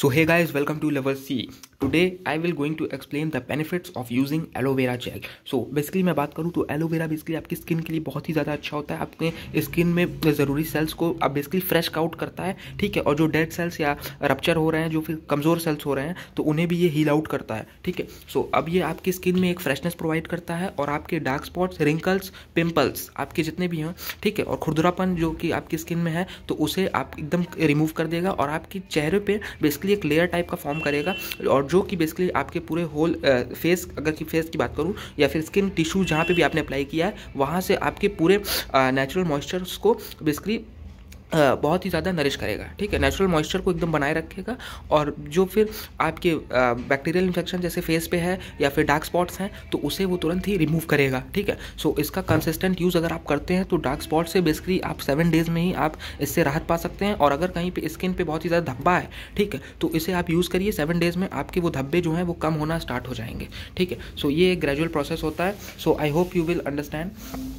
so hey guys welcome to level C today I will going to explain the benefits of using aloe vera gel so basically मैं बात करूँ तो aloe vera basically आपकी skin के लिए बहुत ही ज़्यादा अच्छा होता है आपके स्किन में ज़रूरी सेल्स को अब बेसिकली फ्रेश आउट करता है ठीक है और जो डेड सेल्स या रप्चर हो रहे हैं जो फिर कमज़ोर सेल्स हो रहे हैं तो उन्हें भी ये हील आउट करता है ठीक है सो अब ये आपकी स्किन में एक फ्रेशनेस प्रोवाइड करता है और आपके डार्क स्पॉट्स रिंकल्स पिम्पल्स आपके जितने भी हैं ठीक है और खुरदरापन जो कि आपकी स्किन में है तो उसे आप एकदम रिमूव कर देगा और आपके चेहरे पर बेसिकली बेसिकली एक लेयर टाइप का फॉर्म करेगा और जो कि बेसिकली आपके पूरे होल फेस अगर की फेस की बात करूँ या फिर स्किन टिश्यू जहाँ पर भी आपने अप्लाई किया है वहाँ से आपके पूरे नेचुरल मॉइस्चर्स को बेसिकली बहुत ही ज़्यादा नरिश करेगा ठीक है नेचुरल मॉइस्चर को एकदम बनाए रखेगा और जो फिर आपके बैक्टीरियल इन्फेक्शन जैसे फेस पे है या फिर डार्क स्पॉट्स हैं तो उसे वो तुरंत ही रिमूव करेगा ठीक है सो so, इसका कंसिस्टेंट यूज़ अगर आप करते हैं तो डार्क स्पॉट से बेसिकली आप सेवन डेज में ही आप इससे राहत पा सकते हैं और अगर कहीं पर स्किन पर बहुत ही ज़्यादा धब्बा है ठीक है तो इसे आप यूज़ करिए सेवन डेज में आपके वो धब्बे जो हैं वो कम होना स्टार्ट हो जाएंगे ठीक है सो so, ये एक ग्रेजुअल प्रोसेस होता है so I hope you will understand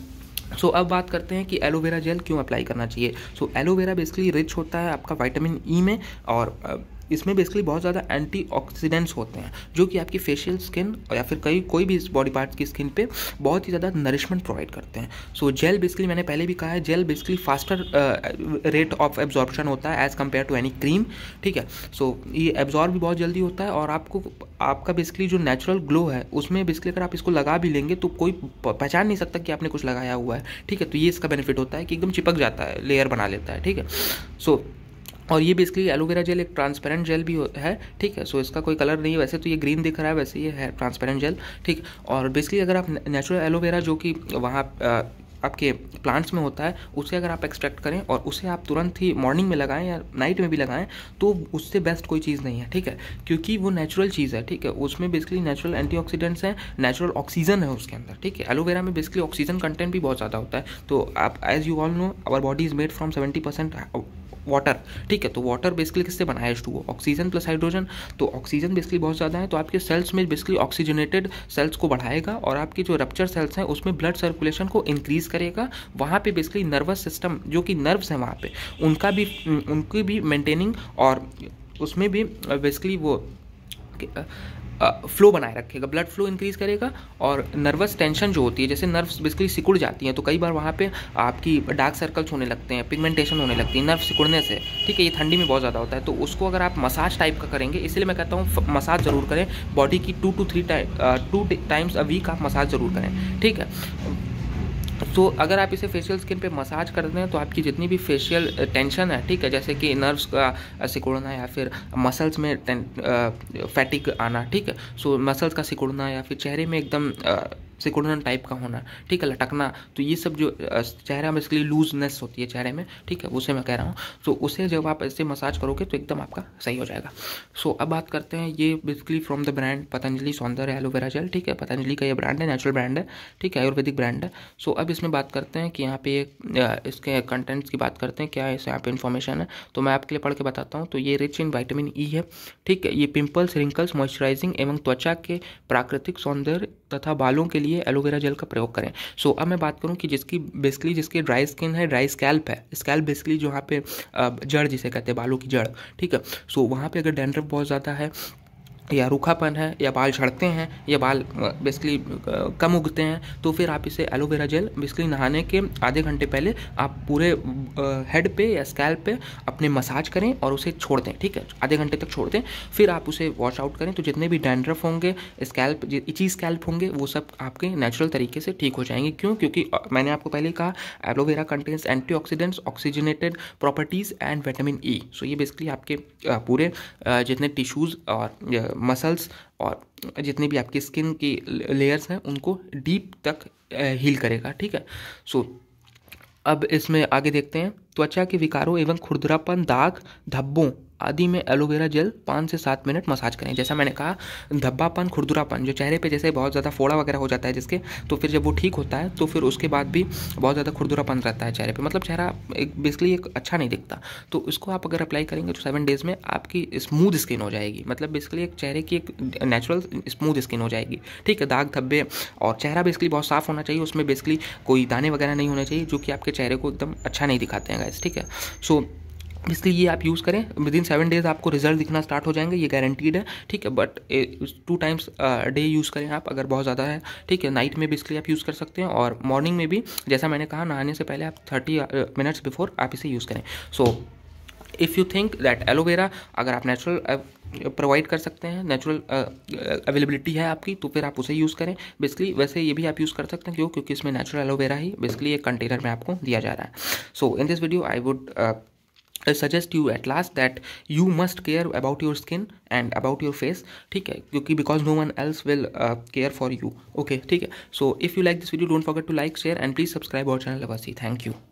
so so, अब बात करते हैं कि एलोवेरा जेल क्यों अप्लाई करना चाहिए so so, aloe vera basically rich होता है आपका विटामिन ई e में और इसमें बेसिकली बहुत ज़्यादा एंटी ऑक्सीडेंट्स होते हैं जो कि आपकी फेशियल स्किन और या फिर कई कोई भी बॉडी पार्ट की स्किन पे बहुत ही ज़्यादा नरिशमेंट प्रोवाइड करते हैं सो जेल बेसिकली मैंने पहले भी कहा है gel basically faster rate of absorption होता है as compare to any cream ठीक है सो ये एब्जॉर्ब भी बहुत जल्दी होता है और आपको आपका बेसिकली जो नेचुरल ग्लो है उसमें बेसिकली अगर आप इसको लगा भी लेंगे तो कोई पहचान नहीं सकता कि आपने कुछ लगाया हुआ है ठीक है तो ये इसका बेनिफिट होता है कि एकदम चिपक जाता है लेयर बना लेता है ठीक है सो so, और ये बेसिकली एलोवेरा जेल एक ट्रांसपेरेंट जेल भी है ठीक है सो इसका कोई कलर नहीं है वैसे तो ये ग्रीन दिख रहा है वैसे ये है ट्रांसपेरेंट जेल ठीक और बेसिकली अगर आप नेचुरल एलोवेरा जो कि वहाँ आपके प्लांट्स में होता है उसे अगर आप एक्सट्रैक्ट करें और उसे आप तुरंत ही मॉर्निंग में लगाएं या नाइट में भी लगाएं तो उससे बेस्ट कोई चीज़ नहीं है ठीक है क्योंकि वो नेचुरल चीज़ है ठीक है उसमें बेसिकली नेचुरल एंटीऑक्सीडेंट्स हैं नेचुरल ऑक्सीजन है उसके अंदर ठीक है एलोवेरा में बेसिकली ऑक्सीजन कंटेंट भी बहुत ज़्यादा होता है तो आप as you all know our body is made from seventy percent water ठीक है तो वाटर बेसिकली किससे बना है टू ऑक्सीजन प्लस हाइड्रोजन तो ऑक्सीजन बेसिकली बहुत ज़्यादा है तो आपके सेल्स में बेसिकली ऑक्सीजनेटेड सेल्स को बढ़ाएगा और आपकी जो रप्चर सेल्स हैं उसमें ब्लड सर्कुलेशन को इंक्रीज करेगा वहाँ पे बेसिकली नर्वस सिस्टम जो कि नर्व्स हैं वहाँ पे उनका भी उनकी भी मेंटेनिंग और उसमें भी बेसिकली वो फ्लो बनाए रखेगा ब्लड फ्लो इंक्रीज करेगा और नर्वस टेंशन जो होती है जैसे नर्व्स बेसिकली सिकुड़ जाती हैं तो कई बार वहाँ पे आपकी डार्क सर्कल्स होने लगते हैं पिगमेंटेशन होने लगती है नर्व सिकुड़ने से ठीक है ये ठंडी में बहुत ज़्यादा होता है तो उसको अगर आप मसाज टाइप का करेंगे इसलिए मैं कहता हूँ मसाज ज़रूर करें बॉडी की two two three time two times a week आप मसाज ज़रूर करें ठीक है तो अगर आप इसे फेशियल स्किन पे मसाज कर दें तो आपकी जितनी भी फेशियल टेंशन है ठीक है जैसे कि नर्व्स का सिकुड़ना या फिर मसल्स में फैटिक आना ठीक है सो मसल्स का सिकुड़ना या फिर चेहरे में एकदम से सिकुड़न टाइप का होना ठीक है लटकना तो ये सब जो चेहरा में इसके लिए लूजनेस होती है चेहरे में ठीक है उसे मैं कह रहा हूँ तो उसे जब आप ऐसे मसाज करोगे तो एकदम आपका सही हो जाएगा सो अब बात करते हैं ये basically from the brand Patanjali Saundarya aloe vera jail ठीक है पतंजलि का ये ब्रांड है नेचुरल ब्रांड है ठीक है आयुर्वेदिक ब्रांड है सो अब इसमें बात करते हैं कि यहाँ पे इसके कंटेंट्स की बात करते हैं क्या इस यहाँ पे इन्फॉर्मेशन है तो मैं आपके लिए पढ़ के बताता हूँ तो ये रिच इन वाइटामिन ई है ठीक है ये पिंपल्स रिंकल्स मॉइस्चराइजिंग एवं त्वचा के प्राकृतिक सौंदर्य तथा बालों के लिए लिए एलोवेरा जेल का प्रयोग करें सो so, अब मैं बात करूँ कि जिसकी बेसिकली जिसकी ड्राई स्किन है ड्राई स्कैल्प है स्कैल्प बेसिकली जहाँ पे जड़ जिसे कहते हैं बालों की जड़ ठीक है सो so, वहाँ पर अगर डेंड्रफ बहुत ज़्यादा है या रूखापन है या बाल झड़ते हैं या बाल बेसिकली कम उगते हैं तो फिर आप इसे एलोवेरा जेल बेसिकली नहाने के आधे घंटे पहले आप पूरे हेड पे या स्कैल्प पे अपने मसाज करें और उसे छोड़ दें ठीक है आधे घंटे तक छोड़ दें फिर आप उसे वॉश आउट करें तो जितने भी डैंड्रफ होंगे स्कैल्प इची स्कैल्प होंगे वो सब आपके नेचुरल तरीके से ठीक हो जाएंगे क्यों क्योंकि मैंने आपको पहले कहा aloe vera contains anti oxygenated properties and vitamin E so ये बेसिकली आपके पूरे जितने टिश्यूज़ और मसल्स और जितनी भी आपकी स्किन की लेयर्स हैं उनको डीप तक हील करेगा ठीक है सो so, अब इसमें आगे देखते हैं त्वचा के विकारों एवं खुरदरापन दाग धब्बों आदि में एलोवेरा जेल पाँच से सात मिनट मसाज करें जैसा मैंने कहा धब्बापन खुरदुरापन जो चेहरे पे जैसे बहुत ज़्यादा फोड़ा वगैरह हो जाता है जिसके तो फिर जब वो ठीक होता है तो फिर उसके बाद भी बहुत ज़्यादा खुरदुरापन रहता है चेहरे पर मतलब चेहरा एक बेसिकली एक अच्छा नहीं दिखता तो उसको आप अगर अप्लाई करेंगे तो सेवन डेज़ में आपकी स्मूथ स्किन हो जाएगी मतलब बेसिकली एक चेहरे की एक नेचुरल स्मूथ स्किन हो जाएगी ठीक है दाग धब्बे और चेहरा बेसिकली बहुत साफ होना चाहिए उसमें बेसिकली कोई दाने वगैरह नहीं होने चाहिए जो कि आपके चेहरे को एकदम अच्छा नहीं दिखाते हैं गाइस ठीक है सो so, इसलिए ये आप यूज़ करें विद इन सेवन डेज आपको रिजल्ट दिखना स्टार्ट हो जाएंगे ये गारंटीड है ठीक है but two times day use करें आप अगर बहुत ज़्यादा है ठीक है नाइट में भी इसके लिए आप यूज़ कर सकते हैं और मॉर्निंग में भी जैसा मैंने कहा नहाने से पहले आप थर्टी मिनट्स बिफोर आप इसे यूज़ करें so if you think that aloe vera अगर आप नेचुरल प्रोवाइड कर सकते हैं नेचुरल अवेलेबिलिटी है आपकी तो फिर आप उसे यूज़ करें बेसिकली वैसे ये भी आप यूज़ कर सकते हैं क्यों क्योंकि इसमें नेचुरल एलोवेरा ही बेसिकली एक कंटेनर में आपको दिया जा रहा है so in this video I would I suggest you at last that you must care about your skin and about your face ठीक है क्योंकि because no one else will care for you okay ठीक है so if you like this video don't forget to like share and please subscribe our channel अवश्य thank you